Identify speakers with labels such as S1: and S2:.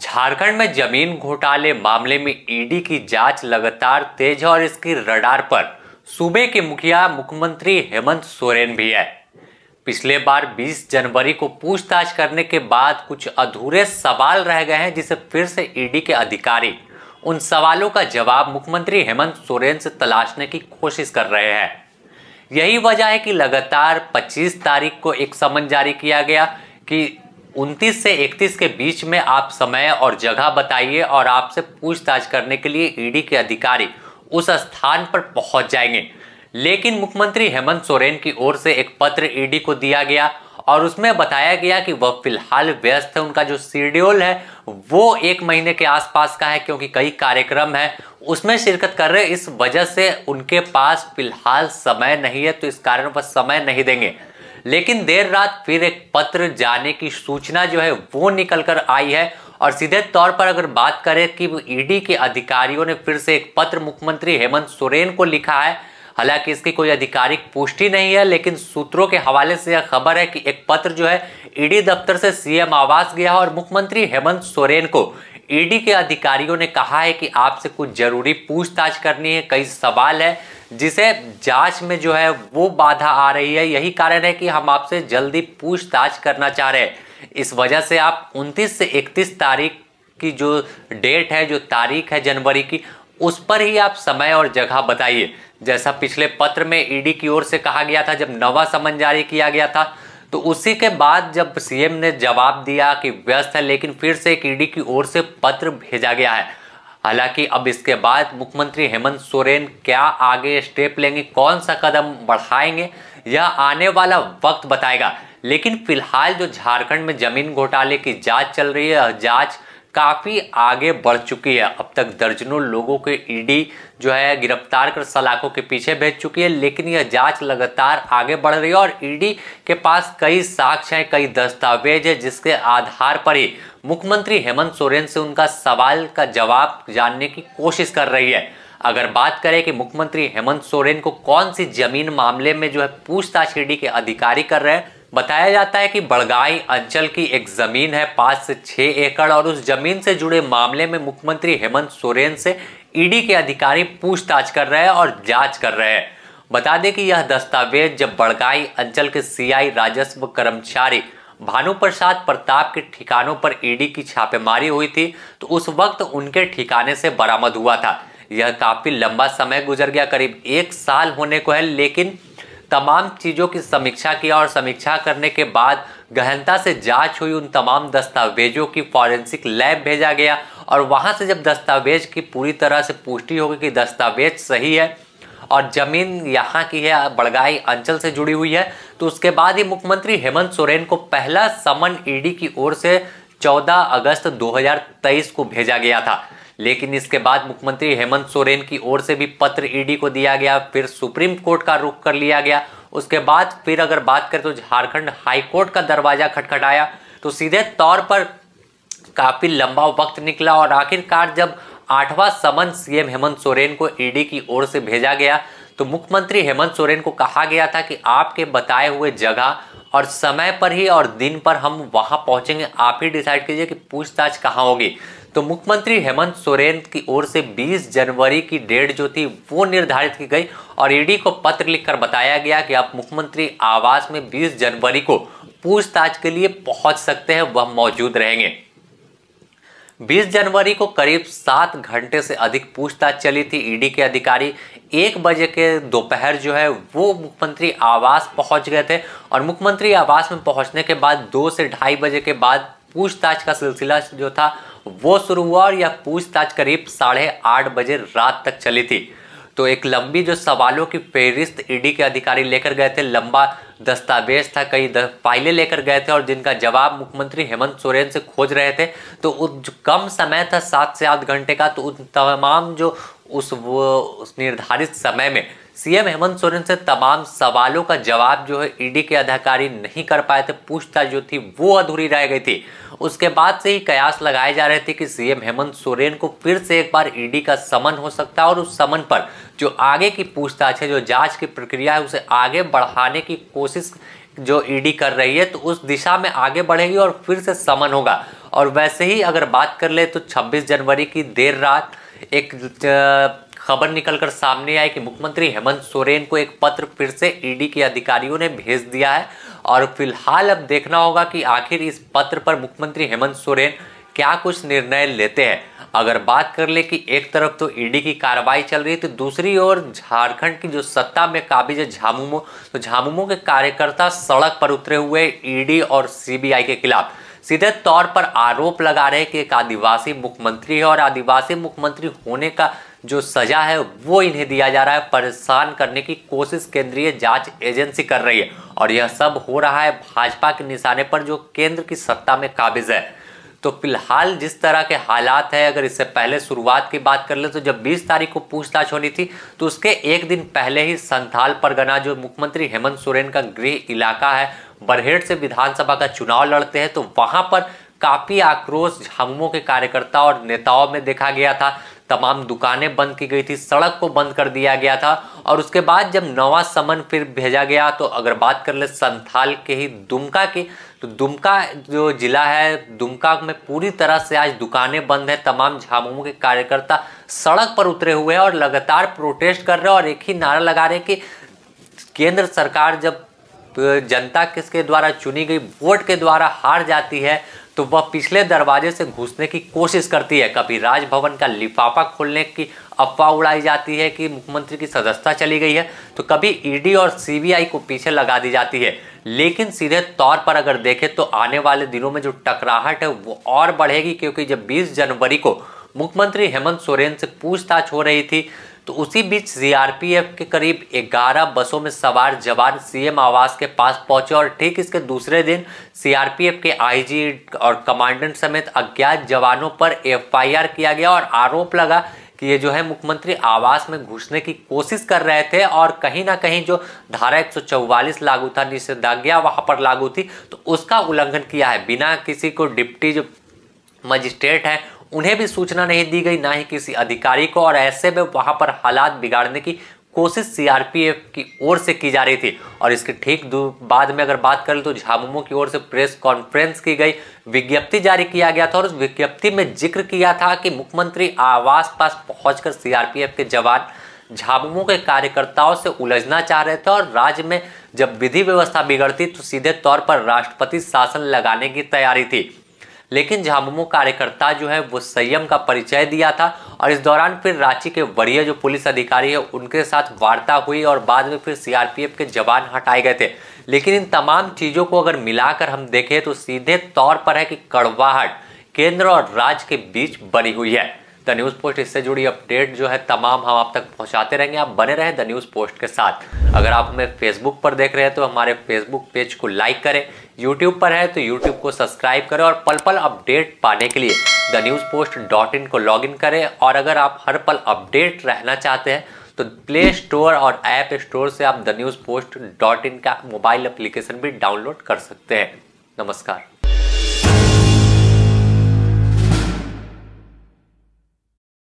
S1: झारखंड में जमीन घोटाले मामले में ईडी की जांच लगातार तेज है और इसकी रडार पर सूबे के मुखिया मुख्यमंत्री हेमंत सोरेन भी है पिछले बार 20 जनवरी को पूछताछ करने के बाद कुछ अधूरे सवाल रह गए हैं जिसे फिर से ईडी के अधिकारी उन सवालों का जवाब मुख्यमंत्री हेमंत सोरेन से तलाशने की कोशिश कर रहे हैं यही वजह है कि लगातार 25 तारीख को एक समन जारी किया गया कि 29 से 31 के बीच में आप समय और जगह बताइए और आपसे पूछताछ करने के लिए ईडी e के अधिकारी उस स्थान पर पहुंच जाएंगे लेकिन मुख्यमंत्री हेमंत सोरेन की ओर से एक पत्र ईडी e को दिया गया और उसमें बताया गया कि वह फिलहाल व्यस्त है उनका जो शेड्यूल है वो एक महीने के आसपास का है क्योंकि कई कार्यक्रम है उसमें शिरकत कर रहे इस वजह से उनके पास फिलहाल समय नहीं है तो इस कारण वह समय नहीं देंगे लेकिन देर रात फिर एक पत्र जाने की सूचना जो है वो निकल कर आई है और सीधे तौर पर अगर बात करें कि ईडी के अधिकारियों ने फिर से एक पत्र मुख्यमंत्री हेमंत सोरेन को लिखा है हालांकि इसकी कोई आधिकारिक पुष्टि नहीं है लेकिन सूत्रों के हवाले से यह खबर है कि एक पत्र जो है ईडी दफ्तर से सीएम आवास गया और मुख्यमंत्री हेमंत सोरेन को ईडी के अधिकारियों ने कहा है कि आपसे कुछ जरूरी पूछताछ करनी है कई सवाल है जिसे जांच में जो है वो बाधा आ रही है यही कारण है कि हम आपसे जल्दी पूछताछ करना चाह रहे हैं इस वजह से आप 29 से 31 तारीख की जो डेट है जो तारीख है जनवरी की उस पर ही आप समय और जगह बताइए जैसा पिछले पत्र में ईडी की ओर से कहा गया था जब नवा समन जारी किया गया था तो उसी के बाद जब सीएम ने जवाब दिया कि व्यस्त है लेकिन फिर से एक ईडी की ओर से पत्र भेजा गया है हालांकि अब इसके बाद मुख्यमंत्री हेमंत सोरेन क्या आगे स्टेप लेंगे कौन सा कदम बढ़ाएंगे यह आने वाला वक्त बताएगा लेकिन फिलहाल जो झारखंड में जमीन घोटाले की जांच चल रही है जांच काफ़ी आगे बढ़ चुकी है अब तक दर्जनों लोगों के ईडी जो है गिरफ्तार कर सलाखों के पीछे भेज चुकी है लेकिन यह जांच लगातार आगे बढ़ रही है और ईडी के पास कई साक्ष्य हैं कई दस्तावेज है जिसके आधार पर ही मुख्यमंत्री हेमंत सोरेन से उनका सवाल का जवाब जानने की कोशिश कर रही है अगर बात करें कि मुख्यमंत्री हेमंत सोरेन को कौन सी जमीन मामले में जो है पूछताछ ईडी के अधिकारी कर रहे हैं बताया जाता है कि बड़गाई अंचल की एक जमीन है पांच से छह एकड़ और उस जमीन से जुड़े मामले में मुख्यमंत्री हेमंत सोरेन से ईडी के अधिकारी पूछताछ कर रहे हैं और जांच कर रहे हैं बता दें कि यह दस्तावेज जब बड़गाई अंचल के सीआई राजस्व कर्मचारी भानु प्रसाद प्रताप के ठिकानों पर ईडी की छापेमारी हुई थी तो उस वक्त उनके ठिकाने से बरामद हुआ था यह काफी लंबा समय गुजर गया करीब एक साल होने को है लेकिन तमाम चीज़ों की समीक्षा किया और समीक्षा करने के बाद गहनता से जांच हुई उन तमाम दस्तावेजों की फॉरेंसिक लैब भेजा गया और वहाँ से जब दस्तावेज की पूरी तरह से पुष्टि होगी कि दस्तावेज सही है और ज़मीन यहाँ की है बड़गाई अंचल से जुड़ी हुई है तो उसके बाद ही मुख्यमंत्री हेमंत सोरेन को पहला समन ईडी की ओर से 14 अगस्त 2023 को भेजा गया था लेकिन इसके बाद मुख्यमंत्री हेमंत सोरेन की ओर से भी पत्र ईडी को दिया गया फिर सुप्रीम कोर्ट का रुख कर लिया गया उसके बाद फिर अगर बात करें तो झारखंड हाईकोर्ट का दरवाजा खटखटाया तो सीधे तौर पर काफ़ी लंबा वक्त निकला और आखिरकार जब आठवां समन सीएम हेमंत सोरेन को ईडी की ओर से भेजा गया तो मुख्यमंत्री हेमंत सोरेन को कहा गया था कि आपके बताए हुए जगह और समय पर ही और दिन पर हम वहां पहुंचेंगे आप ही डिसाइड कीजिए कि पूछताछ कहाँ होगी तो मुख्यमंत्री हेमंत सोरेन की ओर से 20 जनवरी की डेट जो थी वो निर्धारित की गई और ईडी e को पत्र लिखकर बताया गया कि आप मुख्यमंत्री आवास में 20 जनवरी को पूछताछ के लिए पहुंच सकते हैं वह मौजूद रहेंगे 20 जनवरी को करीब सात घंटे से अधिक पूछताछ चली थी ईडी e के अधिकारी एक बजे के दोपहर जो है वो मुख्यमंत्री आवास पहुंच गए थे और मुख्यमंत्री आवास में पहुंचने के बाद दो से ढाई बजे के बाद पूछताछ का सिलसिला जो था वो शुरू हुआ और यह पूछताछ करीब साढ़े आठ बजे रात तक चली थी तो एक लंबी जो सवालों की फहरिस्त ईडी के अधिकारी लेकर गए थे लंबा दस्तावेज था कई फाइलें लेकर गए थे और जिनका जवाब मुख्यमंत्री हेमंत सोरेन से खोज रहे थे तो उस कम समय था सात से आठ घंटे का तो उन तमाम जो उस वो उस निर्धारित समय में सीएम हेमंत सोरेन से तमाम सवालों का जवाब जो है ईडी के अधिकारी नहीं कर पाए थे पूछताछ जो थी वो अधूरी रह गई थी उसके बाद से ही कयास लगाए जा रहे थे कि सीएम हेमंत सोरेन को फिर से एक बार ईडी का समन हो सकता है और उस समन पर जो आगे की पूछताछ है जो जांच की प्रक्रिया है उसे आगे बढ़ाने की कोशिश जो ईडी कर रही है तो उस दिशा में आगे बढ़ेगी और फिर से समन होगा और वैसे ही अगर बात कर ले तो छब्बीस जनवरी की देर रात एक खबर निकलकर सामने आई कि मुख्यमंत्री हेमंत सोरेन को एक पत्र फिर से ईडी के अधिकारियों ने भेज दिया है और फिलहाल अब देखना होगा कि आखिर इस पत्र पर मुख्यमंत्री हेमंत सोरेन क्या कुछ निर्णय लेते हैं अगर बात कर ले कि एक तरफ तो ईडी की कार्रवाई चल रही है तो दूसरी ओर झारखंड की जो सत्ता में काबिज है झामुमो तो झामुमो के कार्यकर्ता सड़क पर उतरे हुए ईडी और सीबीआई के खिलाफ सीधे तौर पर आरोप लगा रहे हैं कि एक आदिवासी मुख्यमंत्री है और आदिवासी मुख्यमंत्री होने का जो सजा है वो इन्हें दिया जा रहा है परेशान करने की कोशिश केंद्रीय जांच एजेंसी कर रही है और यह सब हो रहा है भाजपा के निशाने पर जो केंद्र की सत्ता में काबिज है तो फिलहाल जिस तरह के हालात है अगर इससे पहले शुरुआत की बात कर ले तो जब 20 तारीख को पूछताछ होनी थी तो उसके एक दिन पहले ही संथाल परगना जो मुख्यमंत्री हेमंत सोरेन का गृह इलाका है बरहेट से विधानसभा का चुनाव लड़ते हैं तो वहां पर काफ़ी आक्रोश झामुमो के कार्यकर्ता और नेताओं में देखा गया था तमाम दुकानें बंद की गई थी सड़क को बंद कर दिया गया था और उसके बाद जब नवा समन फिर भेजा गया तो अगर बात कर ले संथाल के ही दुमका की तो दुमका जो जिला है दुमका में पूरी तरह से आज दुकानें बंद हैं तमाम झामुमो के कार्यकर्ता सड़क पर उतरे हुए हैं और लगातार प्रोटेस्ट कर रहे हैं और एक ही नारा लगा रहे हैं कि केंद्र सरकार जब जनता किसके द्वारा चुनी गई वोट के द्वारा हार जाती है तो वह पिछले दरवाजे से घुसने की कोशिश करती है कभी राजभवन का लिफाफा खोलने की अफवाह उड़ाई जाती है कि मुख्यमंत्री की सदस्यता चली गई है तो कभी ईडी और सीबीआई को पीछे लगा दी जाती है लेकिन सीधे तौर पर अगर देखें तो आने वाले दिनों में जो टकराहट है वो और बढ़ेगी क्योंकि जब 20 जनवरी को मुख्यमंत्री हेमंत सोरेन से पूछताछ हो रही थी तो उसी बीच सीआरपीएफ के करीब 11 बसों में सवार जवान सीएम आवास के पास पहुंचे और ठीक इसके दूसरे दिन सीआरपीएफ के आईजी और कमांडेंट समेत अज्ञात जवानों पर एफआईआर किया गया और आरोप लगा कि ये जो है मुख्यमंत्री आवास में घुसने की कोशिश कर रहे थे और कहीं ना कहीं जो धारा एक लागू था निषेधाज्ञा वहां पर लागू थी तो उसका उल्लंघन किया है बिना किसी को डिप्टी जो मजिस्ट्रेट है उन्हें भी सूचना नहीं दी गई ना ही किसी अधिकारी को और ऐसे में वहाँ पर हालात बिगाड़ने की कोशिश सीआरपीएफ की ओर से की जा रही थी और इसके ठीक बाद में अगर बात करें तो झामुमो की ओर से प्रेस कॉन्फ्रेंस की गई विज्ञप्ति जारी किया गया था और उस विज्ञप्ति में जिक्र किया था कि मुख्यमंत्री आवास पास पहुंचकर सीआरपीएफ के जवान झामुमो के कार्यकर्ताओं से उलझना चाह रहे थे और राज्य में जब विधि व्यवस्था बिगड़ती तो सीधे तौर पर राष्ट्रपति शासन लगाने की तैयारी थी लेकिन झामुमो कार्यकर्ता जो है वो संयम का परिचय दिया था और इस दौरान फिर रांची के वरीय जो पुलिस अधिकारी है उनके साथ वार्ता हुई और बाद में फिर सीआरपीएफ के जवान हटाए गए थे लेकिन इन तमाम चीज़ों को अगर मिलाकर हम देखें तो सीधे तौर पर है कि कड़वाहट केंद्र और राज्य के बीच बनी हुई है द न्यूज़ पोस्ट इससे जुड़ी अपडेट जो है तमाम हम आप तक पहुंचाते रहेंगे आप बने रहें द न्यूज़ पोस्ट के साथ अगर आप हमें फेसबुक पर देख रहे हैं तो हमारे फेसबुक पेज को लाइक करें यूट्यूब पर है तो यूट्यूब को सब्सक्राइब करें और पल पल अपडेट पाने के लिए the news post dot in को लॉग इन करें और अगर आप हर पल अपडेट रहना चाहते हैं तो प्ले स्टोर और ऐप स्टोर से आप the news post dot in का मोबाइल एप्लीकेशन भी डाउनलोड कर सकते हैं नमस्कार